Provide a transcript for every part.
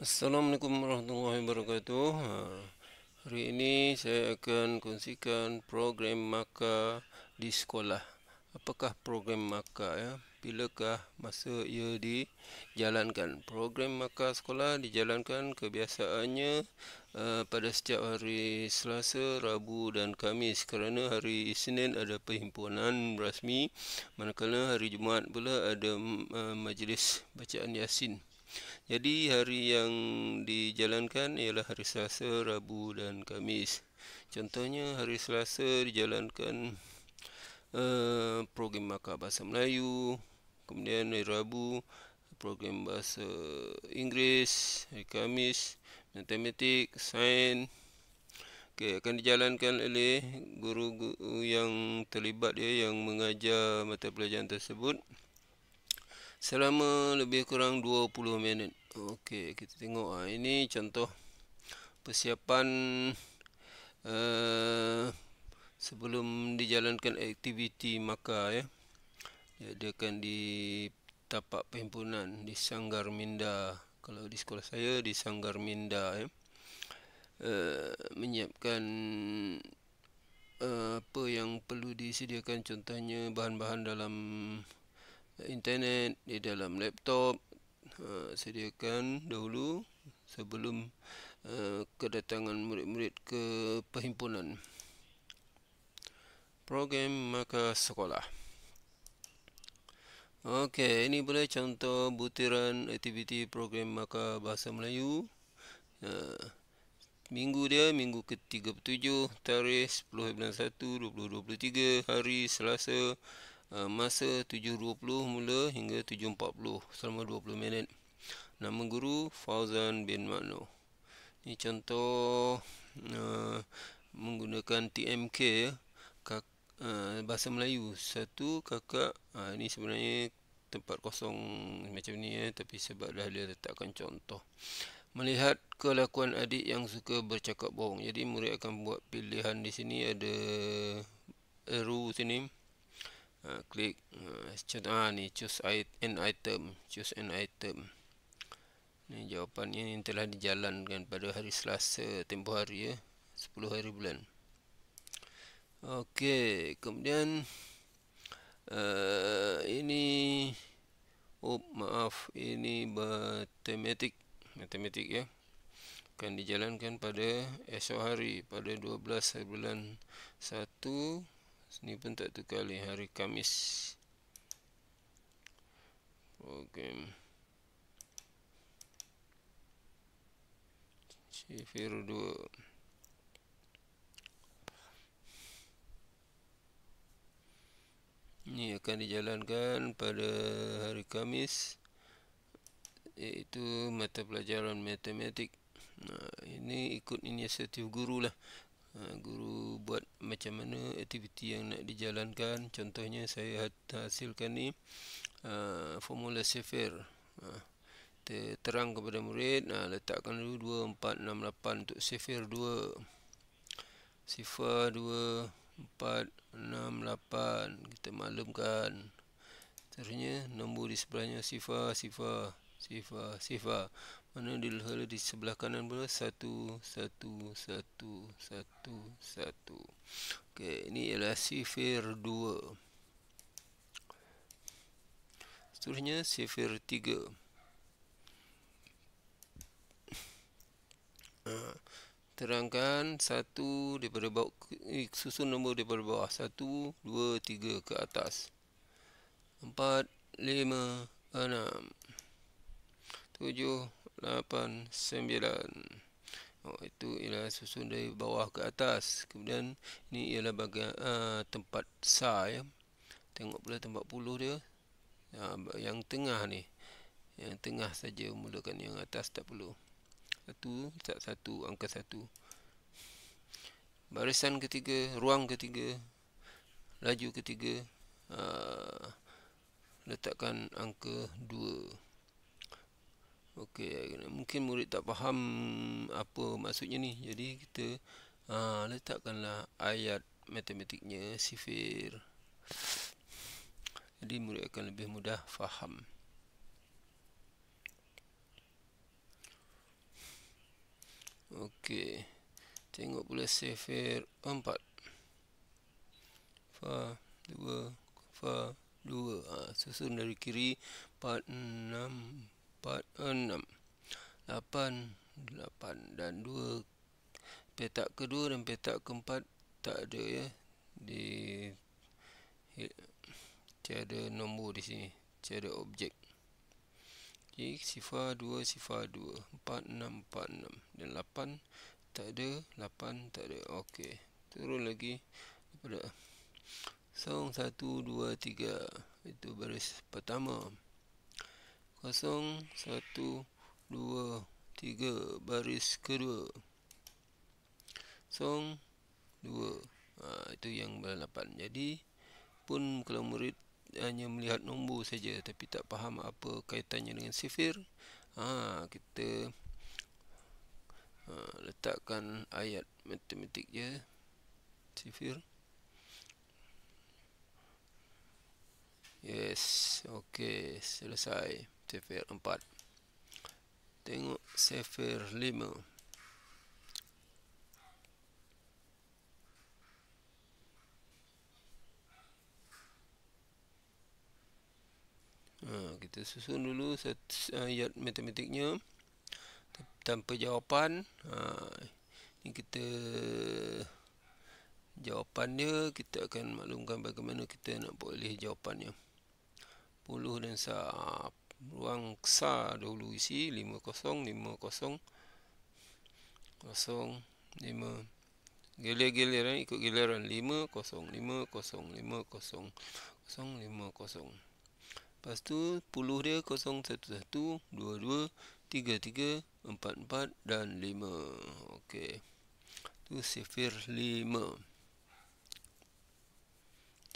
Assalamualaikum warahmatullahi wabarakatuh ha, Hari ini saya akan kongsikan program maka di sekolah Apakah program maka ya? Bilakah masa ia dijalankan Program maka sekolah dijalankan kebiasaannya uh, Pada setiap hari Selasa, Rabu dan Kamis Kerana hari Isnin ada perhimpunan rasmi Manakala hari Jumaat pula ada uh, majlis bacaan Yasin jadi hari yang dijalankan ialah hari Selasa, Rabu dan Kamis. Contohnya hari Selasa dijalankan uh, program Maka Bahasa Melayu, kemudian hari Rabu program Bahasa Inggeris, hari Kamis Matematik, Sains. Okay, akan dijalankan oleh guru-guru yang terlibat dia yang mengajar mata pelajaran tersebut selama lebih kurang 20 minit. Okey, kita tengok ah ini contoh persiapan uh, sebelum dijalankan aktiviti makar ya. Dia akan di tapak perhimpunan di Sanggar Minda. Kalau di sekolah saya di Sanggar Minda ya. Uh, menyiapkan uh, apa yang perlu disediakan contohnya bahan-bahan dalam internet di dalam laptop uh, sediakan dahulu sebelum uh, kedatangan murid-murid ke perhimpunan program maka sekolah Okey, ini boleh contoh butiran aktiviti program maka bahasa Melayu uh, minggu dia minggu ke-37 tarikh 10 bulan 1 2023 hari Selasa Eh, masa 7.20 mula hingga 7.40 selama 20 minit nama guru Fauzan bin Manu ini contoh eh, menggunakan TMK eh, bahasa Melayu satu kakak ah, ini sebenarnya tempat kosong macam ni eh, tapi sebab dah dia letakkan contoh melihat kelakuan adik yang suka bercakap bohong jadi murid akan buat pilihan di sini ada eru sini Uh, klik uh, ah, ni choose an item choose an item ni jawapannya yang telah dijalankan pada hari selasa tempoh hari ya 10 hari bulan Okey, kemudian uh, ini oh maaf ini matematik matematik ya akan dijalankan pada esok hari pada 12 bulan 1 Sini pun tak tukar hari Kamis Program Cifir 2 Ini akan dijalankan pada hari Kamis Iaitu mata pelajaran matematik nah, Ini ikut inisiatif guru lah Ha, guru buat macam mana aktiviti yang nak dijalankan contohnya saya hasilkan ni uh, formula sefer uh, terang kepada murid uh, letakkan dulu 2, 4, 6, untuk sefer 2 sifar 2 4, 6, 8 kita maklumkan seterusnya nombor di sebelahnya sifar, sifar, sifar, sifar mana di leher di sebelah kanan pula satu satu satu satu satu okey ini ialah sifir dua, seterusnya sifir tiga, ha, terangkan satu daripada bawah eh, susun nombor daripada bawah satu dua tiga ke atas empat lima enam tujuh 89 oh itu ialah susun dari bawah ke atas kemudian ini ialah bagian uh, tempat sa ya tengok pula tempat puluh dia uh, yang tengah ni yang tengah saja mulakan yang atas tak perlu satu tak satu angka satu barisan ketiga ruang ketiga laju ketiga uh, letakkan angka dua. Okey, eh, mungkin murid tak faham apa maksudnya ni. Jadi kita uh, letakkanlah ayat matematiknya sifir. Jadi murid akan lebih mudah faham. Okey. Tengok pula sifir 4. Fa 2 fa 2. Ah ha, susun dari kiri 4 6 empat, enam, lapan, lapan dan dua. Petak kedua dan petak keempat tak ada ya. Di tiada nombor di sini, tiada objek. Jadi sifar dua, sifar dua, empat, enam, empat, enam dan lapan tak ada, lapan tak ada. Okey, turun lagi daripada song satu, dua, tiga itu baris pertama kosong satu dua tiga baris kedua kosong dua ha, itu yang berlapan jadi pun kalau murid hanya melihat nombor saja tapi tak faham apa kaitannya dengan sifir ha, kita ha, letakkan ayat matematik je sifir yes ok selesai Sefer 4 Tengok Sefer 5 ha, Kita susun dulu ayat uh, matematiknya Tanpa jawapan Ini ha, kita Jawapannya kita akan maklumkan bagaimana kita nak boleh jawapannya Puluh dan sah ruang sa dulu isi 50 50 05 giliran ikut giliran 50 50 50 Lepas tu puluh dia 011 22 33 44 4 dan 5 Okey Tu sifir 5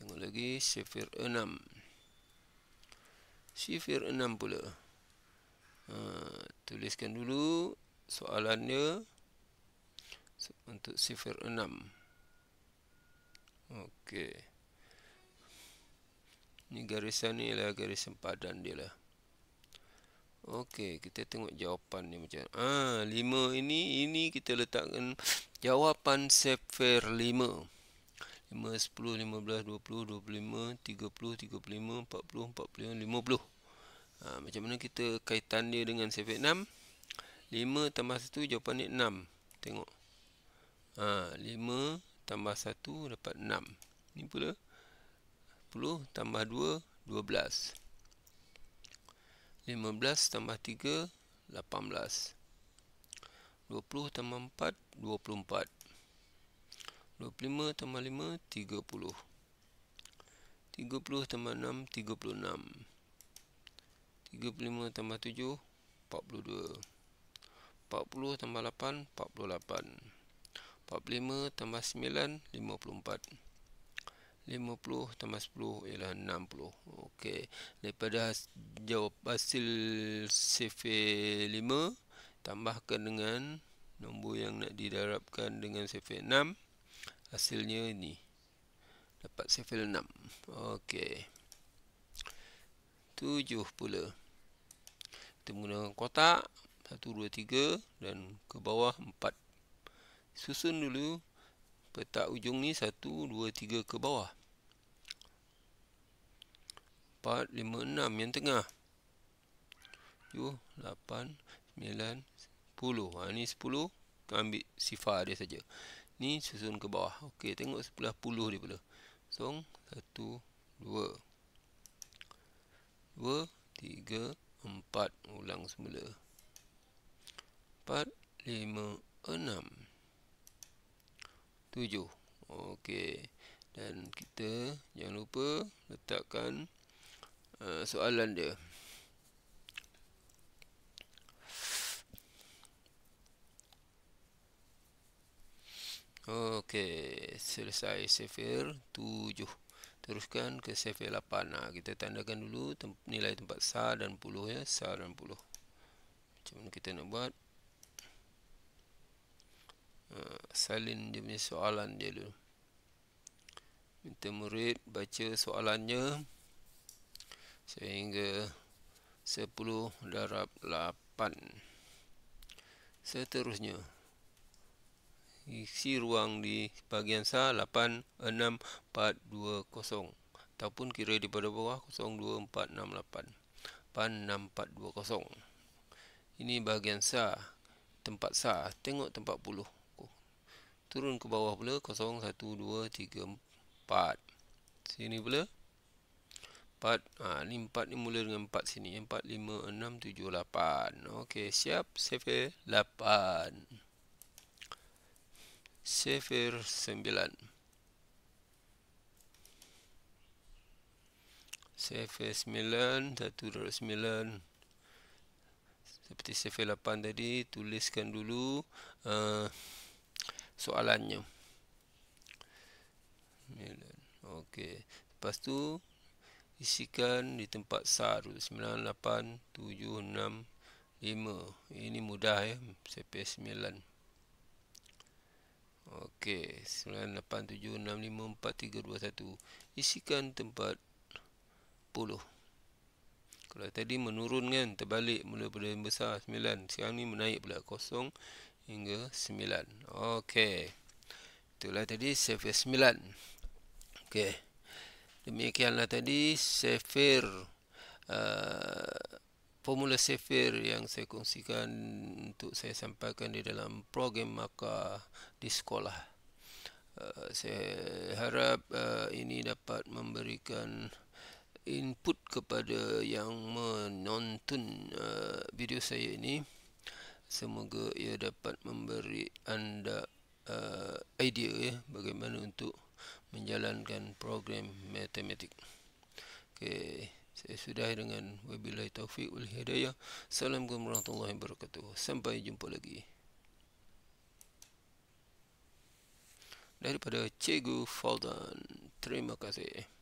Tengok lagi sifir 6 Sifir 6 pula. Ha, tuliskan dulu soalannya untuk sifir 6. Okey. Ini garisan ni lah garis sempadan dia lah. Okey, kita tengok jawapan ni macam ah ha, 5 ini ini kita letakkan jawapan sifir 5. 10, 15, 20, 25, 30, 35, 40, 45, 50 ha, Macam mana kita kaitan dia dengan 7, 6 5 tambah 1 jawapan ni 6 Tengok ha, ah, 5 tambah 1 dapat 6 Ni pula 10 tambah 2, 12 15 tambah 3, 18 20 tambah 4, 24 25 tambah 5, 30. 30 tambah 6, 36. 35 tambah 7, 42. 40 tambah 8, 48. 45 tambah 9, 54. 50 tambah 10 ialah 60. Okey. Daripada jawab hasil CV5, tambahkan dengan nombor yang nak didarabkan dengan CV6. 6 hasilnya ni dapat sefil 6 ok 7 pula kita menggunakan kotak 1, 2, 3 dan ke bawah 4 susun dulu petak ujung ni 1, 2, 3 ke bawah 4, 5, 6 yang tengah 7, 8, 9, 10 ha, ni 10 ambil sifar dia saja ni susun ke bawah ok tengok sebelah puluh dia pula song satu dua dua tiga empat ulang semula empat lima enam tujuh ok dan kita jangan lupa letakkan uh, soalan dia Okey, selesai sefer 7. Teruskan ke sefer 8. Nah, kita tandakan dulu tem nilai tempat sa dan puluh ya, sa dan puluh. Macam mana kita nak buat? Uh, salin dia punya soalan dia dulu. Minta murid baca soalannya sehingga 10 darab 8. Seterusnya isi ruang di bahagian sah 86420 ataupun kira di pada bawah 02468 8620 ini bahagian sah tempat sah tengok tempat puluh turun ke bawah pula 01234 sini pula 4 ah ha, ni 4 ni mula dengan 4 sini 4 5 6 7 8 okey siap save 8 sifir 9 sifir 9 satu darab 9 seperti sifir 8 tadi tuliskan dulu uh, soalannya Okey, lepas tu isikan di tempat sar 9, 8, 7, 6 5 ini mudah ya sifir 9 9 Okey, 987654321. Isikan tempat 10. Kalau tadi menurun kan, terbalik mula pada yang besar 9. Sekarang ni menaik pula 0 hingga 9. Okey. Itulah tadi sefer 9. Okey. Demikianlah tadi sefer uh, formula sefer yang saya kongsikan untuk saya sampaikan di dalam program maka di sekolah uh, saya harap uh, ini dapat memberikan input kepada yang menonton uh, video saya ini semoga ia dapat memberi anda uh, idea ya, bagaimana untuk menjalankan program matematik okey saya sudah dengan wabillahi taufiq wal hidayah. Assalamualaikum warahmatullahi wabarakatuh. Sampai jumpa lagi. Daripada Cikgu Faldan. Terima kasih.